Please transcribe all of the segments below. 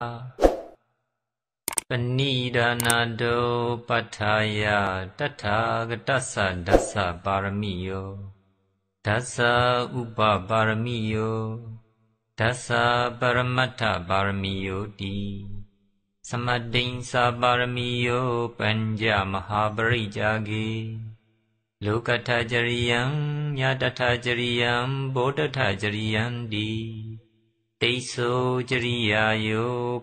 ပဏိဒါနာတုပဋ္ဌာယတထာဂတသဒသပါရမိယောဒသဥပပါရမိယောဒသပရမတ္ထပါရမိယောတိသမတ္တိံသာပါရမိယောပัญจမဟာပရိจာဂေလောကထจริယံညတထจริယံဘောဓထจริယံတိသိုจริยาโย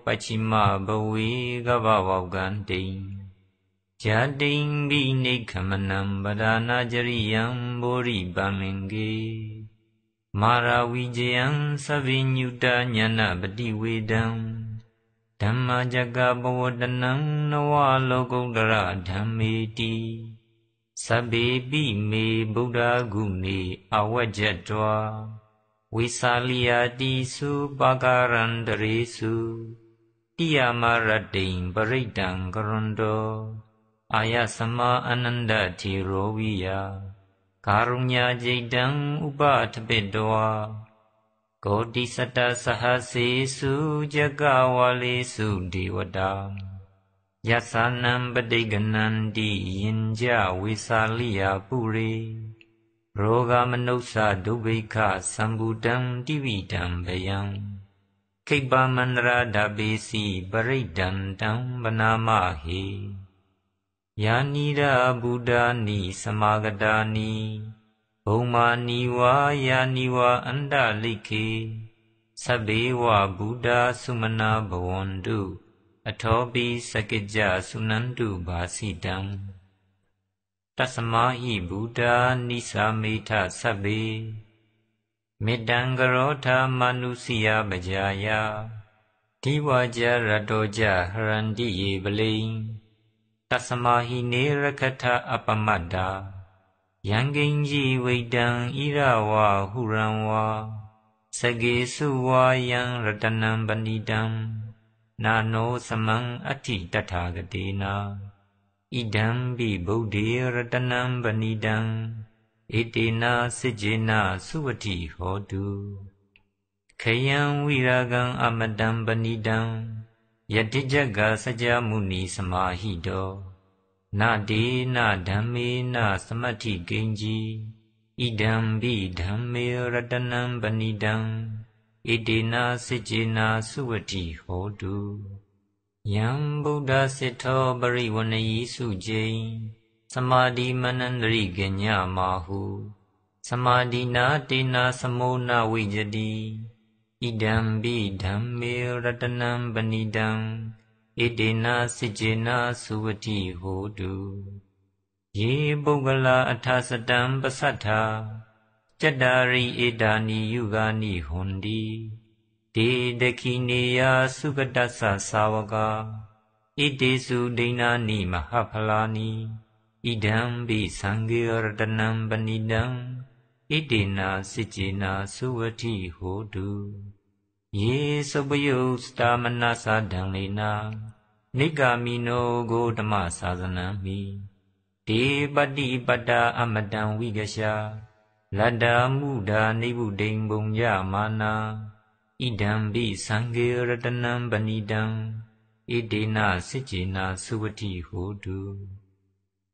ปัจฉิมบวีกบวောက်กันติยาติงบินิขมนังปดานาจริยังบุริปัมมิงเกမာရာဝိဇယံသဗ္ဗညုတညာဏပတိဝေဒံဓမ္မจักပဝတနံနဝလောကုတ္တရဓမ္မေတိသဗ္ဗေပိမေဗုဒ္ဓဂုဏေအဝัจจတောဝိသာလီယာတိစုပါကရန္တရေစုတိယမရတိံပရိတံကရွန်တောအာယသမအနန္တတိရောဝိယကာရုဏာจิตံဥပထပိတောဂောတိစတသဟစေစုဇဂဝါလိစုဒေဝတာယသနံပတိကနန္တိယင်ကြဝိသာလိယပုရိရောဂမနုဿဒုဗိခသံဘူတံတိဝိတံဘယံခိပမန္တရာဓပေစီပရိဒံတံဗနာမဟိယာနိရာဘုဒ္ဓာနိသမာဂတာနိဘုံမာနိဝါယာနိဝါအန္တလိခေသဗ္ဗေဝဘုဒ္ဓာစုမနာဘဝန္တုအထောပိစကကြစုနန္တုဘာစီတံတသမာဟိဘူတာနိသာမိထသဗ္ဗေမေတ္တံကရောထာမနုစီယပဂျာယဒီဝါကြရတောကြဟရန္တိယေပလိံတသမာဟိနေရခထအပမတ္တာယံကိဉ္စီဝိတံဣရဝဟုရံဝါစကေစုဝါယံရတနံပဏိတံနာနောသမံအဋ္ဌိတထာဂတိနာဣဒံဘိဗုဒ္ဓေရတနံပဏိတံဣတိနာစိစ္စေနာသုဝတိဟောတုခယံဝိရာကံအမတံပဏိတံယတိကြကစကြမုနီသမာဟိတောနာဒေနာဓမ္မေနာသမတိဂိဉ္စီဣဒံဘိဓမ္မေရတနံပဏိတံဣတိနာစိစ္စေနာသုဝတိဟောတုယံဗုဒ္ဓစိထောပရိဝဏယီစုခြင်းသမာဓိမနန္တရိကညမာဟုသမာဓိနာတေနာသမောနာဝိจတိဣဒံပိဓမ္မေရတနံပဏိတံဣတေနာစိเจနာသုဝတိဟောတုယေပုဂ္ဂလာအထာစတံပသတ္ထာจတ္တာရိဧတာနိယုဂာနိဟွန်တိဒေဒခိနေယသုကတ္တသသာဝကဣတေစုဒိဏာနိမဟာဖလာနိဣဒံဘိသံဃေရတနံပဏိတံဣတေနာစိစ္စေနာသုဝတိဟောတုယေသုပယုစတာမနသာဒံလေနာနိဂာမိနောဂောဓမ္မသာသနံမိဒေပတိပတ္တာအမတံဝိကရှာလတ္တာမုဒာနိဗ္ဗုဒိံဘုံယမာနာဣဒံဘိသံဃေရတနံပဏိတံဣဒေနစိจิနာသုဝတိဟုတု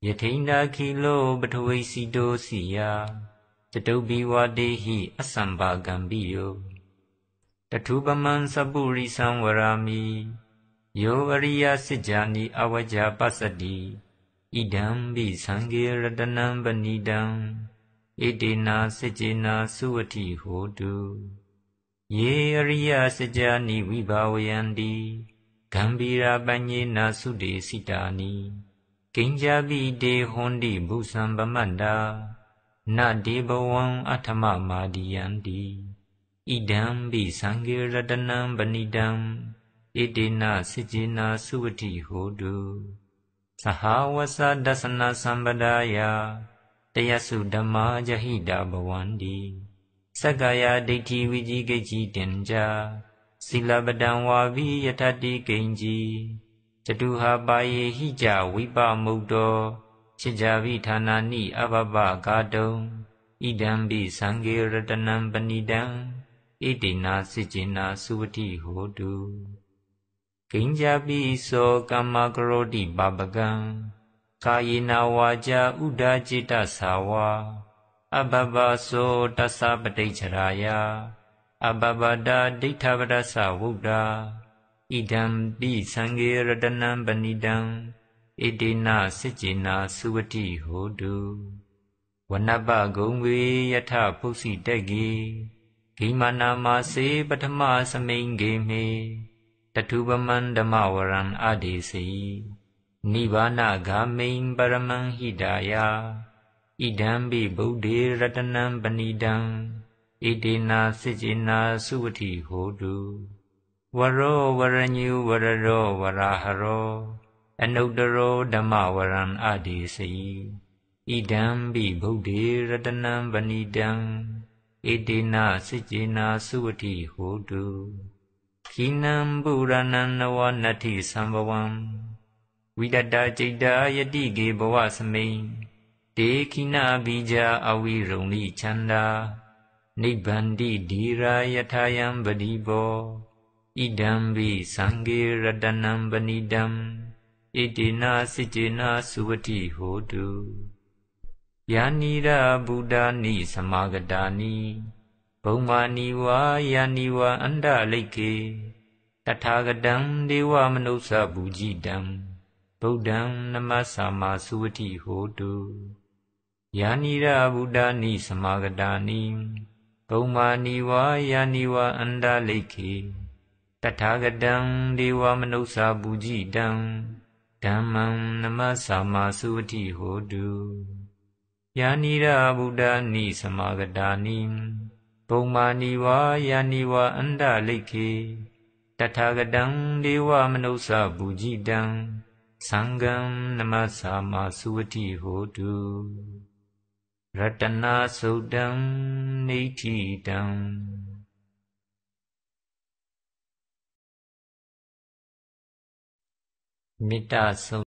ယထိန်တာခိလောပထဝိစီတောစီယာတတုဘီဝတေဟိအစံပါကံပိယောတထုပမံသပုရိသံဝရာမိယောအရိယစိကြဏီအဝကြပသတိဣဒံဘိသံဃေရတနံပဏိတံဣဒေနစိจิနာသုဝတိဟုတုယေရိယစကြနိဝိဘာဝယန္တိဂံဗီရာပညေနာစုတေစိတာနိကိဉ္ဇာပိတေဟွန်တိဘုဆံပမတ္တာနတေဘဝံအထမမာဒီယန္တိဣဒံပိသံဃေရတနံပဏိတံဣတေနစိจินาစုဝတိဟောတုသဟာဝသဒသနာသမ္ပဒါယတယစုဓမ္မာယဟိတာဘဝန္တိစက္ကာယဒိဋ္ဌိဝိจิကိတ်ကြီးတင်ကြသီလပဒံဝါဘိယထတိကိဉ္ကြီးจตุဟာပါယေဟိကြဝိပမုတ်တောခြေကြဘိဌာနာနိအဘဘကာတုံဣဒံဘိသံဃေရတနံပဏိတံဣတိနာစိจินาสุဝတိဟောတုကိဉ္ကြပိသောကမ္မကရောတိပပကံကာယေနာဝါจာဥဒ္ဒจิตသဝါအပပသောတသပတိစ္ဆရာယအပပတာဒိဋ္ဌပရသဝုဒ္ဓါဣဒံပိသံဃေရတနံပဏိတံဣတိနစိจิနာသုဝတိဟောတုဝနပဂုံဝေယထပုစီတက်ကေဂိမာနာမစေပထမစမိန်ဂေမေတထုပမန္ဓမဝရံအဒေစီနိဗ္ဗာနဂာမိန်ပရမံဟိတာယဣဒံပိဗုဒ္ဓေရတနံပဏိတံဣတိနာစိจิနာသုဝတိဟောတုဝရောဝရညုဝရရောဝရာဟရောအနုတရောဓမ္မဝရံအတေစီဣဒံပိဗုဒ္ဓေရတနံပဏိတံဣတိနာစိจิနာသုဝတိဟောတုခိနံပုရဏံနဝနတ္ထိသံဘဝံဝိတတจิตာယတိကေဘဝသမိတေခိနာဘီဂျာအဝိရုံလိချန္တာနိဗ္ဗန္တိဒီရာယထာယံပတိဘောဣဒံဘိသံဃေရတနံပဏိတံဣတိနာစိတေနာသုဝတိဟောတုယာနိရာဘုဒ္ဓာနိသမာဂတာနိဘုံမာနိဝါယာနိဝါအန္တလိကေတထာဂတံဒေဝမနုဿဘူจิတံဗုဒ္ဓံနမသမာသုဝတိဟောတုယာနိရဗုဒ္ဓနိသမဂတာနိဘုံမာနိဝါယာနိဝါအန္တလိခေတထာဂတံဒေဝမနုဿာပူဇိတံဓမ္မံနမသာမသုဝတိဟောတုယာနိရဗုဒ္ဓနိသမဂတာနိဘုံမာနိဝါယာနိဝါအန္တလိခေတထာဂတံဒေဝမနုဿာပူဇိတံသံဃံနမသာမသုဝတိဟောတုရတနာစုတ်တံနိဋ္ဌိတံမေတ္တာစု